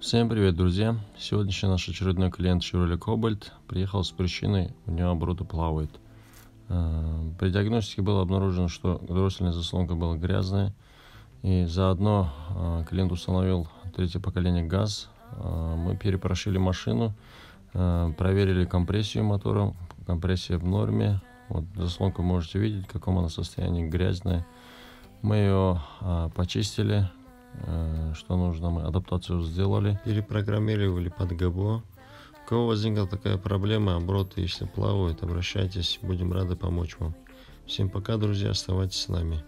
Всем привет, друзья! Сегодняшний наш очередной клиент Chevrolet Cobalt приехал с причиной, у него обороты плавают. Э, при диагностике было обнаружено, что дроссельная заслонка была грязная, и заодно э, клиент установил третье поколение газ. Э, мы перепрошили машину, проверили компрессию мотора, компрессия в норме. Вот заслонку можете видеть, в каком она состоянии, грязная. Мы ее почистили, Э, что нужно, мы адаптацию сделали. Перепрограммировали под габо. У кого возникла такая проблема, оброты, если плавают, обращайтесь, будем рады помочь вам. Всем пока, друзья, оставайтесь с нами.